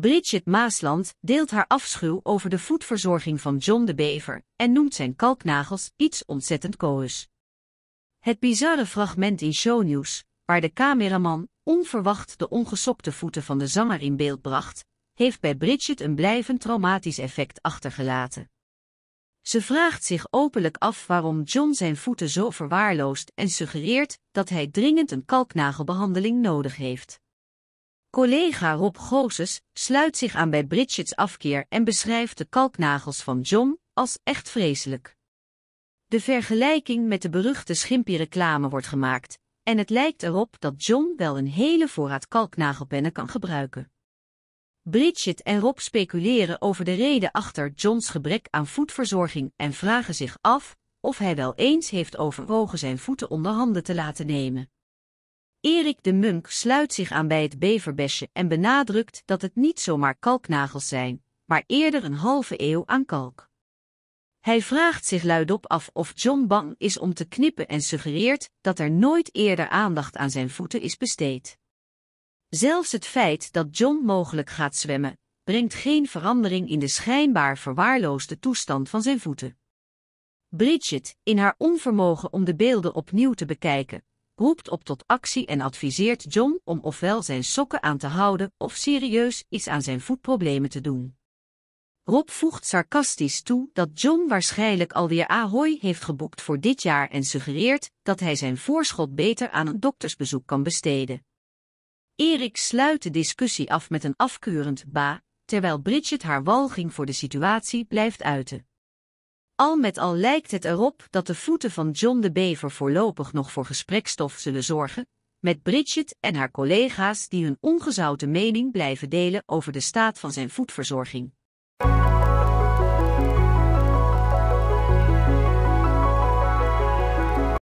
Bridget Maasland deelt haar afschuw over de voetverzorging van John de Bever en noemt zijn kalknagels iets ontzettend koos. Het bizarre fragment in shownieuws, waar de cameraman onverwacht de ongesokte voeten van de zanger in beeld bracht, heeft bij Bridget een blijvend traumatisch effect achtergelaten. Ze vraagt zich openlijk af waarom John zijn voeten zo verwaarloost en suggereert dat hij dringend een kalknagelbehandeling nodig heeft. Collega Rob Gozes sluit zich aan bij Bridget's afkeer en beschrijft de kalknagels van John als echt vreselijk. De vergelijking met de beruchte schimpie wordt gemaakt, en het lijkt erop dat John wel een hele voorraad kalknagelpennen kan gebruiken. Bridget en Rob speculeren over de reden achter Johns gebrek aan voetverzorging en vragen zich af of hij wel eens heeft overwogen zijn voeten onder handen te laten nemen. Erik de Munk sluit zich aan bij het beverbesje en benadrukt dat het niet zomaar kalknagels zijn, maar eerder een halve eeuw aan kalk. Hij vraagt zich luidop af of John bang is om te knippen en suggereert dat er nooit eerder aandacht aan zijn voeten is besteed. Zelfs het feit dat John mogelijk gaat zwemmen, brengt geen verandering in de schijnbaar verwaarloosde toestand van zijn voeten. Bridget, in haar onvermogen om de beelden opnieuw te bekijken, roept op tot actie en adviseert John om ofwel zijn sokken aan te houden of serieus iets aan zijn voetproblemen te doen. Rob voegt sarcastisch toe dat John waarschijnlijk alweer Ahoy heeft geboekt voor dit jaar en suggereert dat hij zijn voorschot beter aan een doktersbezoek kan besteden. Erik sluit de discussie af met een afkeurend ba, terwijl Bridget haar walging voor de situatie blijft uiten. Al met al lijkt het erop dat de voeten van John de Bever voorlopig nog voor gesprekstof zullen zorgen, met Bridget en haar collega's die hun ongezouten mening blijven delen over de staat van zijn voetverzorging.